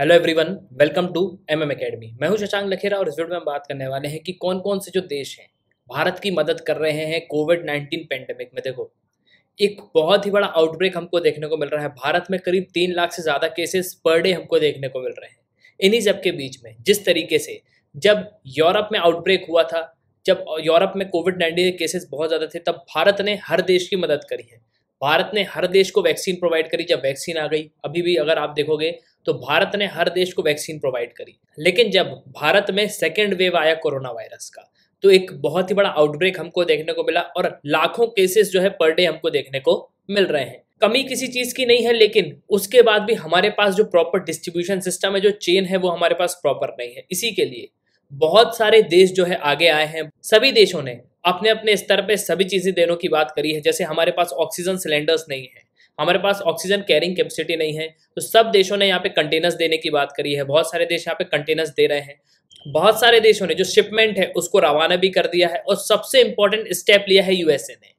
hello everyone welcome to MM academy मैं हूं शशांक लखेरा और इस वीडियो में हम बात करने वाले हैं कि कौन कौन से जो देश हैं भारत की मदद कर रहे हैं कोविड नाइन्टीन पेंडेमिक में देखो एक बहुत ही बड़ा आउटब्रेक हमको देखने को मिल रहा है भारत में करीब तीन लाख से ज़्यादा केसेस पर डे हमको देखने को मिल रहे हैं इन्हीं सब के बीच में जिस तरीके से जब यूरोप में आउटब्रेक हुआ था जब यूरोप में कोविड नाइन्टीन के केसेस बहुत ज़्यादा थे तब भारत ने हर देश की मदद करी है भारत ने हर देश को वैक्सीन प्रोवाइड करी जब वैक्सीन आ गई अभी भी अगर आप देखोगे तो भारत ने हर देश को वैक्सीन प्रोवाइड करी लेकिन जब भारत में सेकेंड वेव आया कोरोना वायरस का तो एक बहुत ही बड़ा आउटब्रेक हमको देखने को मिला और लाखों केसेस जो है पर डे हमको देखने को मिल रहे हैं कमी किसी चीज की नहीं है लेकिन उसके बाद भी हमारे पास जो प्रॉपर डिस्ट्रीब्यूशन सिस्टम है जो चेन है वो हमारे पास प्रॉपर नहीं है इसी के लिए बहुत सारे देश जो है आगे आए हैं सभी देशों ने अपने अपने स्तर पे सभी चीजें देने की बात करी है जैसे हमारे पास ऑक्सीजन सिलेंडर्स नहीं है हमारे पास ऑक्सीजन कैरिंग कैपेसिटी नहीं है तो सब देशों ने यहाँ पे कंटेनर्स देने की बात करी है बहुत सारे देश यहाँ पे कंटेनर्स दे रहे हैं बहुत सारे देशों ने जो शिपमेंट है उसको रवाना भी कर दिया है और सबसे इंपॉर्टेंट स्टेप लिया है यूएसए ने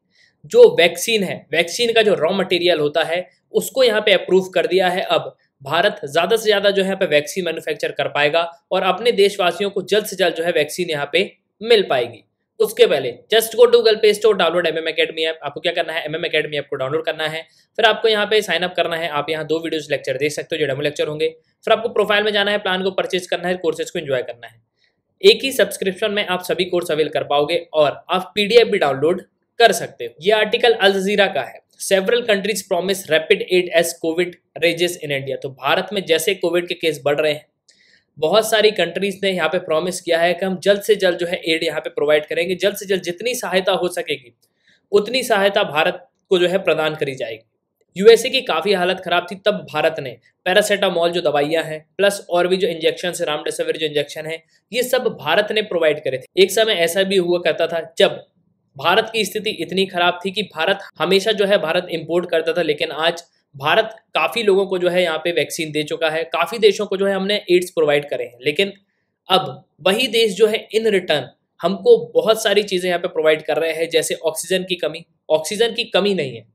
जो वैक्सीन है वैक्सीन का जो रॉ मटेरियल होता है उसको यहाँ पे अप्रूव कर दिया है अब भारत ज़्यादा से ज़्यादा जो है यहाँ पे वैक्सीन मैन्युफैक्चर कर पाएगा और अपने देशवासियों को जल्द से जल्द जो है वैक्सीन यहाँ पे मिल पाएगी उसके पहले just go to Google Play Store download M M academy app आपको क्या करना है एम एम अकेडमी ऐप को डाउनलोड करना है फिर आपको यहाँ पे साइन अप करना है आप यहाँ दो वीडियोस लेक्चर देख सकते हो जो डेमो लेक्चर होंगे फिर आपको प्रोफाइल में जाना है प्लान को परचेज करना है कोर्सेज को इन्जॉय करना है एक ही सब्सक्रिप्शन में आप सभी कोर्स अवेल कर पाओगे और आप पी भी डाउनलोड कर सकते हो ये आर्टिकल अल जजीरा का है several countries promise rapid aid as covid rages in India तो भारत में जैसे कोविड के केस बढ़ रहे हैं बहुत सारी कंट्रीज़ ने यहाँ पे प्रॉमिस किया है कि हम जल्द से जल्द जो है एड यहाँ पे प्रोवाइड करेंगे जल्द से जल्द जितनी सहायता हो सकेगी उतनी सहायता भारत को जो है प्रदान करी जाएगी यूएसए की काफ़ी हालत ख़राब थी तब भारत ने पैरासीटामॉल जो दवाइयाँ हैं प्लस और भी जो इंजेक्शन है रामडेसिविर जो इंजेक्शन है ये सब भारत ने प्रोवाइड करे थे एक समय ऐसा भी हुआ करता था जब भारत की स्थिति इतनी खराब थी कि भारत हमेशा जो है भारत इम्पोर्ट करता था लेकिन आज भारत काफ़ी लोगों को जो है यहाँ पे वैक्सीन दे चुका है काफ़ी देशों को जो है हमने एड्स प्रोवाइड करे हैं लेकिन अब वही देश जो है इन रिटर्न हमको बहुत सारी चीज़ें यहाँ पे प्रोवाइड कर रहे हैं जैसे ऑक्सीजन की कमी ऑक्सीजन की कमी नहीं है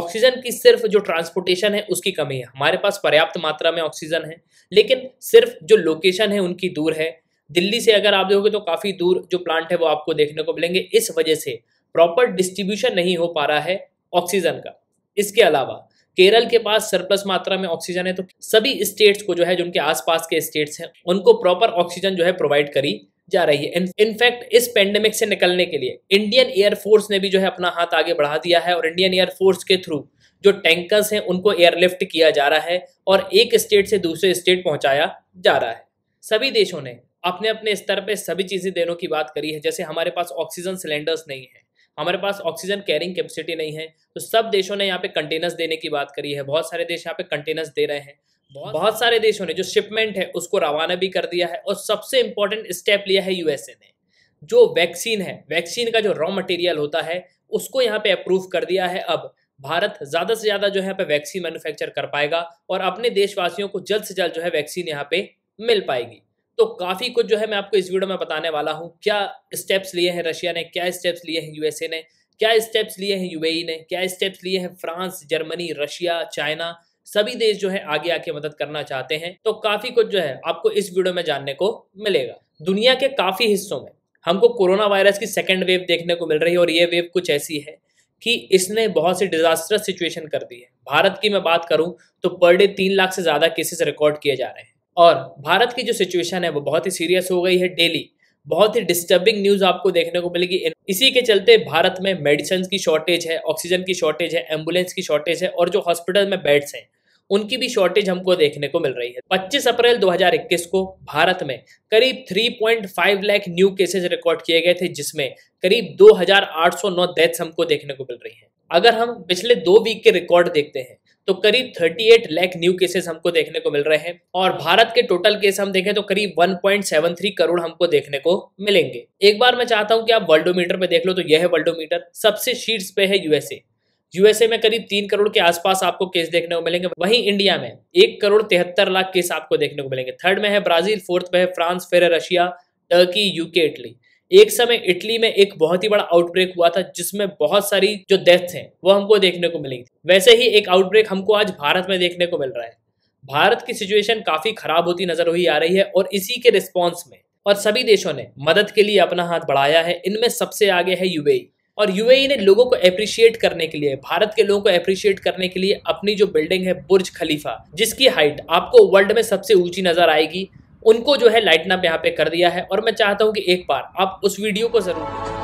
ऑक्सीजन की सिर्फ जो ट्रांसपोर्टेशन है उसकी कमी है हमारे पास पर्याप्त मात्रा में ऑक्सीजन है लेकिन सिर्फ जो लोकेशन है उनकी दूर है दिल्ली से अगर आप देखोगे तो काफ़ी दूर जो प्लांट है वो आपको देखने को मिलेंगे इस वजह से प्रॉपर डिस्ट्रीब्यूशन नहीं हो पा रहा है ऑक्सीजन का इसके अलावा केरल के पास सरप्लस मात्रा में ऑक्सीजन है तो सभी स्टेट्स को जो है जो उनके आसपास के स्टेट्स हैं उनको प्रॉपर ऑक्सीजन जो है प्रोवाइड करी जा रही है इनफैक्ट इस पेंडेमिक से निकलने के लिए इंडियन एयरफोर्स ने भी जो है अपना हाथ आगे बढ़ा दिया है और इंडियन एयरफोर्स के थ्रू जो टैंकर्स हैं उनको एयरलिफ्ट किया जा रहा है और एक स्टेट से दूसरे स्टेट पहुंचाया जा रहा है सभी देशों ने अपने अपने स्तर पर सभी चीज़ें देने की बात करी है जैसे हमारे पास ऑक्सीजन सिलेंडर्स नहीं है हमारे पास ऑक्सीजन कैरिंग कैपेसिटी नहीं है तो सब देशों ने यहाँ पे कंटेनर्स देने की बात करी है बहुत सारे देश यहाँ पे कंटेनर्स दे रहे हैं बहुत सारे देशों ने जो शिपमेंट है उसको रवाना भी कर दिया है और सबसे इंपॉर्टेंट स्टेप लिया है यूएसए ने जो वैक्सीन है वैक्सीन का जो रॉ मटेरियल होता है उसको यहाँ पे अप्रूव कर दिया है अब भारत ज़्यादा से ज़्यादा जो है यहाँ पे वैक्सीन मैन्युफैक्चर कर पाएगा और अपने देशवासियों को जल्द से जल्द जो है वैक्सीन यहाँ पे मिल पाएगी तो काफ़ी कुछ जो है मैं आपको इस वीडियो में बताने वाला हूँ क्या स्टेप्स लिए हैं रशिया ने क्या स्टेप्स लिए हैं यूएसए ने क्या स्टेप्स लिए हैं यूएई e ने क्या स्टेप्स लिए हैं फ्रांस जर्मनी रशिया चाइना सभी देश जो है आगे आके मदद करना चाहते हैं तो काफ़ी कुछ जो है आपको इस वीडियो में जानने को मिलेगा दुनिया के काफ़ी हिस्सों में हमको कोरोना वायरस की सेकेंड वेव देखने को मिल रही है और ये वेव कुछ ऐसी है कि इसने बहुत सी डिजास्टर सिचुएशन कर दी है भारत की मैं बात करूं तो पर डे तीन लाख से ज़्यादा केसेस रिकॉर्ड किए जा रहे हैं और भारत की जो सिचुएशन है वो बहुत ही सीरियस हो गई है डेली बहुत ही डिस्टर्बिंग न्यूज़ आपको देखने को मिलेगी इसी के चलते भारत में मेडिसिन की शॉर्टेज है ऑक्सीजन की शॉर्टेज है एम्बुलेंस की शॉर्टेज है और जो हॉस्पिटल में बेड्स हैं उनकी भी शॉर्टेज हमको देखने को मिल रही है 25 अप्रैल 2021 को भारत में करीब 3.5 लाख न्यू केसेस रिकॉर्ड किए गए थे जिसमें करीब 2,809 डेथ्स हमको देखने को मिल रही है अगर हम पिछले दो वीक के रिकॉर्ड देखते हैं तो करीब 38 लाख न्यू केसेस हमको देखने को मिल रहे हैं और भारत के टोटल केस हम देखें तो करीब 1.73 करोड़ हमको देखने को मिलेंगे एक बार मैं चाहता हूं कि आप वर्ल्डोमीटर पे देख लो तो यह है वर्ल्डोमीटर सबसे शीर्ष पे है यूएसए यूएसए में करीब तीन करोड़ के आसपास आपको केस देखने को मिलेंगे वहीं इंडिया में एक करोड़ तिहत्तर लाख केस आपको देखने को मिलेंगे थर्ड में है ब्राजील फोर्थ में है फ्रांस फिर रशिया टर्की यूके इटली एक समय इटली में एक बहुत ही बड़ा आउटब्रेक हुआ था जिसमें बहुत सारी जो डेथ है वो हमको देखने को मिली थी वैसे ही एक आउटब्रेक हमको आज भारत में देखने को मिल रहा है भारत की सिचुएशन काफी खराब होती नजर हुई आ रही है और इसी के रिस्पॉन्स में और सभी देशों ने मदद के लिए अपना हाथ बढ़ाया है इनमें सबसे आगे है यूएई और यूएई ने लोगों को अप्रिशिएट करने के लिए भारत के लोगों को अप्रिशिएट करने के लिए अपनी जो बिल्डिंग है बुर्ज खलीफा जिसकी हाइट आपको वर्ल्ड में सबसे ऊंची नजर आएगी उनको जो है लाइटन अप यहाँ पे कर दिया है और मैं चाहता हूँ कि एक बार आप उस वीडियो को ज़रूर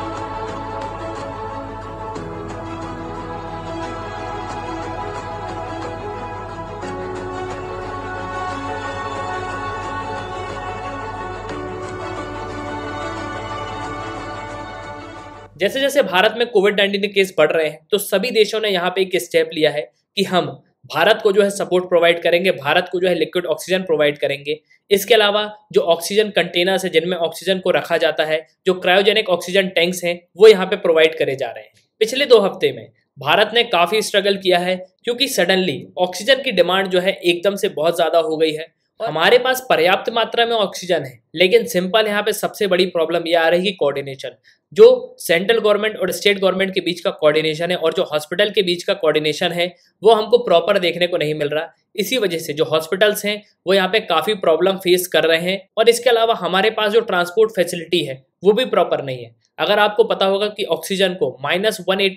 जैसे जैसे भारत में कोविड नाइन्टीन के केस बढ़ रहे हैं तो सभी देशों ने यहाँ पे एक स्टेप लिया है कि हम भारत को जो है सपोर्ट प्रोवाइड करेंगे भारत को जो है लिक्विड ऑक्सीजन प्रोवाइड करेंगे इसके अलावा जो ऑक्सीजन कंटेनर्स है जिनमें ऑक्सीजन को रखा जाता है जो क्रायोजेनिक ऑक्सीजन टैंक्स हैं वो यहाँ पे प्रोवाइड करे जा रहे हैं पिछले दो हफ्ते में भारत ने काफ़ी स्ट्रगल किया है क्योंकि सडनली ऑक्सीजन की डिमांड जो है एकदम से बहुत ज़्यादा हो गई है हमारे पास पर्याप्त मात्रा में ऑक्सीजन है लेकिन सिंपल यहाँ पे सबसे बड़ी प्रॉब्लम ये आ रही है कोऑर्डिनेशन जो सेंट्रल गवर्नमेंट और स्टेट गवर्नमेंट के बीच का कोऑर्डिनेशन है और जो हॉस्पिटल के बीच का कोऑर्डिनेशन है वो हमको प्रॉपर देखने को नहीं मिल रहा इसी वजह से जो हॉस्पिटल्स हैं वो यहाँ पे काफ़ी प्रॉब्लम फेस कर रहे हैं और इसके अलावा हमारे पास जो ट्रांसपोर्ट फैसिलिटी है वो भी प्रॉपर नहीं है अगर आपको पता होगा कि ऑक्सीजन को माइनस वन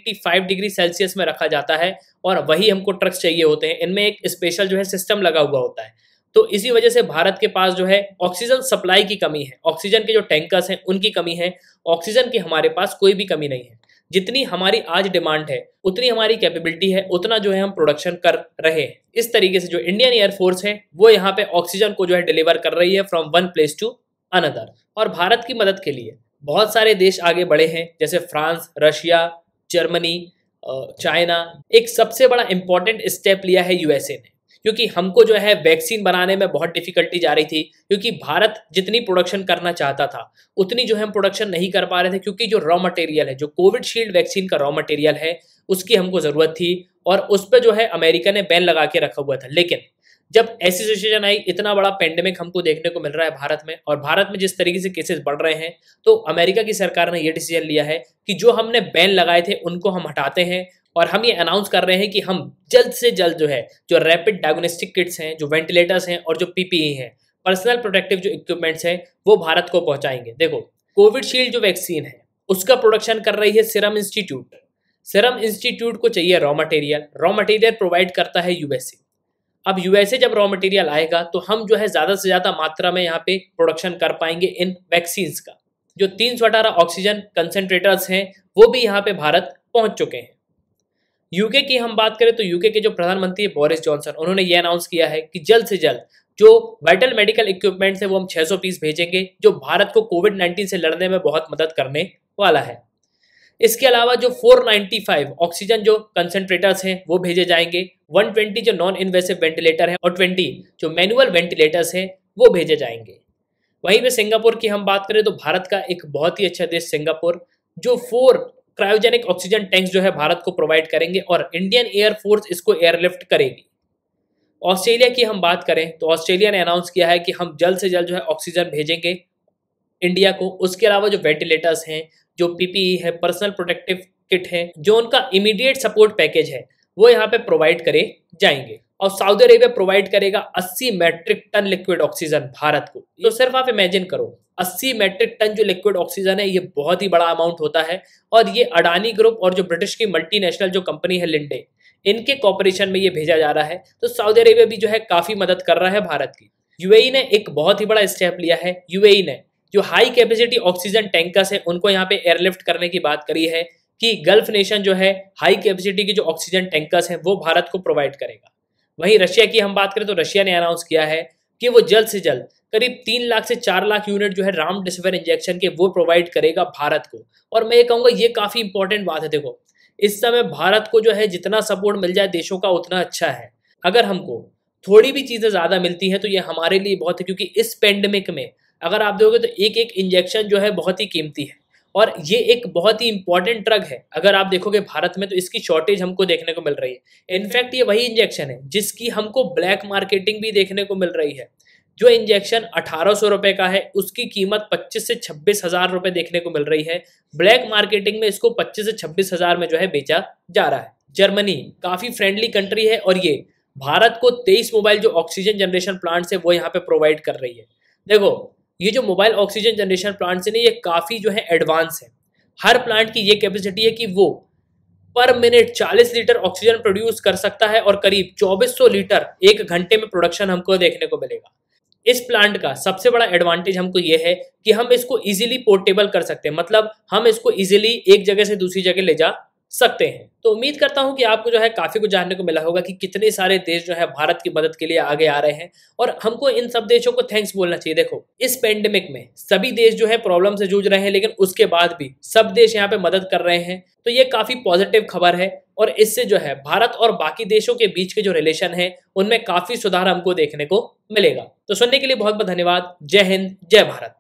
डिग्री सेल्सियस में रखा जाता है और वही हमको ट्रक्स चाहिए होते हैं इनमें एक स्पेशल जो है सिस्टम लगा हुआ होता है तो इसी वजह से भारत के पास जो है ऑक्सीजन सप्लाई की कमी है ऑक्सीजन के जो टैंकर्स हैं उनकी कमी है ऑक्सीजन की हमारे पास कोई भी कमी नहीं है जितनी हमारी आज डिमांड है उतनी हमारी कैपेबिलिटी है उतना जो है हम प्रोडक्शन कर रहे हैं इस तरीके से जो इंडियन एयरफोर्स है वो यहाँ पे ऑक्सीजन को जो है डिलीवर कर रही है from one place to another और भारत की मदद के लिए बहुत सारे देश आगे बढ़े हैं जैसे फ्रांस रशिया जर्मनी चाइना एक सबसे बड़ा इंपॉर्टेंट स्टेप लिया है यूएसए ने क्योंकि हमको जो है वैक्सीन बनाने में बहुत डिफिकल्टी जा रही थी क्योंकि भारत जितनी प्रोडक्शन करना चाहता था उतनी जो है हम प्रोडक्शन नहीं कर पा रहे थे क्योंकि जो रॉ मटेरियल है जो कोविडशील्ड वैक्सीन का रॉ मटेरियल है उसकी हमको ज़रूरत थी और उस पर जो है अमेरिका ने बैन लगा के रखा हुआ था लेकिन जब ऐसी सिचुएशन आई इतना बड़ा पेंडेमिक हमको देखने को मिल रहा है भारत में और भारत में जिस तरीके से केसेस बढ़ रहे हैं तो अमेरिका की सरकार ने ये डिसीजन लिया है कि जो हमने बैन लगाए थे उनको हम हटाते हैं और हम ये अनाउंस कर रहे हैं कि हम जल्द से जल्द जो है जो रैपिड डायग्नोस्टिक किट्स हैं जो वेंटिलेटर्स हैं और जो पीपीई e हैं पर्सनल प्रोटेक्टिव जो इक्विपमेंट्स हैं वो भारत को पहुंचाएंगे देखो कोविडशील्ड जो वैक्सीन है उसका प्रोडक्शन कर रही है सिरम इंस्टीट्यूट सिरम इंस्टीट्यूट को चाहिए raw material raw material provide करता है यूएसए अब यूएसए जब रॉ मटेरियल आएगा तो हम जो है ज़्यादा से ज़्यादा मात्रा में यहाँ पे प्रोडक्शन कर पाएंगे इन वैक्सीन्स का जो तीन सौ अठारह ऑक्सीजन कंसेंट्रेटर्स हैं वो भी यहाँ पे भारत पहुँच चुके हैं यूके की हम बात करें तो यूके के जो प्रधानमंत्री है बोरिस जॉनसन उन्होंने ये अनाउंस किया है कि जल्द से जल्द जो वाइटल मेडिकल इक्विपमेंट है वो हम 600 पीस भेजेंगे जो भारत को कोविड 19 से लड़ने में बहुत मदद करने वाला है इसके अलावा जो 495 ऑक्सीजन जो कंसनट्रेटर्स हैं वो भेजे जाएंगे 120 जो नॉन इन्वेसिव वेंटिलेटर हैं और 20 जो मैनुअल वेंटिलेटर्स हैं वो भेजे जाएंगे वहीं पर सिंगापुर की हम बात करें तो भारत का एक बहुत ही अच्छा देश सिंगापुर जो फोर क्रायोजेनिक ऑक्सीजन टैंक्स जो है भारत को प्रोवाइड करेंगे और इंडियन एयरफोर्स इसको एयरलिफ्ट करेगी ऑस्ट्रेलिया की हम बात करें तो ऑस्ट्रेलिया ने अनाउंस किया है कि हम जल्द से जल्द जो है ऑक्सीजन भेजेंगे इंडिया को उसके अलावा जो वेंटिलेटर्स हैं जो पीपीई e है पर्सनल प्रोटेक्टिव किट है जो उनका इमीडिएट सपोर्ट पैकेज है वो यहाँ पे प्रोवाइड करे जाएंगे और सऊदी अरेबिया प्रोवाइड करेगा 80 metric ton liquid oxygen Bharat को तो सिर्फ आप इमेजिन करो 80 मैट्रिक टन जो लिक्विड ऑक्सीजन है ये बहुत ही बड़ा अमाउंट होता है और ये अडानी ग्रुप और जो ब्रिटिश की मल्टीनेशनल जो कंपनी है लिंडे इनके कॉपरेशन में ये भेजा जा रहा है तो सऊदी अरेबिया भी जो है काफ़ी मदद कर रहा है भारत की यूएई e ने एक बहुत ही बड़ा स्टेप लिया है यूएई e ने जो हाई कैपेसिटी ऑक्सीजन टैंकर्स है उनको यहाँ पे एयरलिफ्ट करने की बात करी है कि गल्फ नेशन जो है हाई कैपेसिटी की जो ऑक्सीजन टैंकर्स हैं वो भारत को प्रोवाइड करेगा वहीं रशिया की हम बात करें तो रशिया ने अनाउंस किया है कि वो जल्द से जल्द करीब तीन लाख से चार लाख यूनिट जो है राम डिसिविर इंजेक्शन के वो प्रोवाइड करेगा भारत को और मैं ये कहूँगा ये काफ़ी इंपॉर्टेंट बात है देखो इस समय भारत को जो है जितना सपोर्ट मिल जाए देशों का उतना अच्छा है अगर हमको थोड़ी भी चीज़ें ज़्यादा मिलती हैं तो ये हमारे लिए बहुत है क्योंकि इस पेंडेमिक में अगर आप देखोगे तो एक एक इंजेक्शन जो है बहुत ही कीमती है और ये एक बहुत ही इंपॉर्टेंट ड्रग है अगर आप देखोगे भारत में तो इसकी शॉर्टेज हमको देखने को मिल रही है इनफैक्ट ये वही इंजेक्शन है जिसकी हमको ब्लैक मार्केटिंग भी देखने को मिल रही है जो इंजेक्शन अठारह सौ रुपए का है उसकी कीमत पच्चीस से छब्बीस हज़ार रुपए देखने को मिल रही है ब्लैक मार्केटिंग में इसको पच्चीस से छब्बीस हज़ार में जो है बेचा जा रहा है जर्मनी काफ़ी फ्रेंडली कंट्री है और ये भारत को तेईस मोबाइल जो ऑक्सीजन जनरेशन प्लांट है वो यहाँ पे प्रोवाइड कर रही है देखो ये जो मोबाइल ऑक्सीजन जनरेशन प्लांट्स हैं ये काफ़ी जो है एडवांस है हर प्लांट की ये कैपेसिटी है कि वो पर मिनट 40 लीटर ऑक्सीजन प्रोड्यूस कर सकता है और करीब 2400 लीटर एक घंटे में प्रोडक्शन हमको देखने को मिलेगा इस प्लांट का सबसे बड़ा एडवांटेज हमको ये है कि हम इसको इजीली पोर्टेबल कर सकते हैं मतलब हम इसको इजीली एक जगह से दूसरी जगह ले जा सकते हैं तो उम्मीद करता हूं कि आपको जो है काफ़ी कुछ जानने को मिला होगा कि कितने सारे देश जो है भारत की मदद के लिए आगे आ रहे हैं और हमको इन सब देशों को थैंक्स बोलना चाहिए देखो इस पेंडेमिक में सभी देश जो है प्रॉब्लम से जूझ रहे हैं लेकिन उसके बाद भी सब देश यहाँ पे मदद कर रहे हैं तो ये काफ़ी पॉजिटिव खबर है और इससे जो है भारत और बाकी देशों के बीच के जो रिलेशन है उनमें काफ़ी सुधार हमको देखने को मिलेगा तो सुनने के लिए बहुत बहुत धन्यवाद जय हिंद जय भारत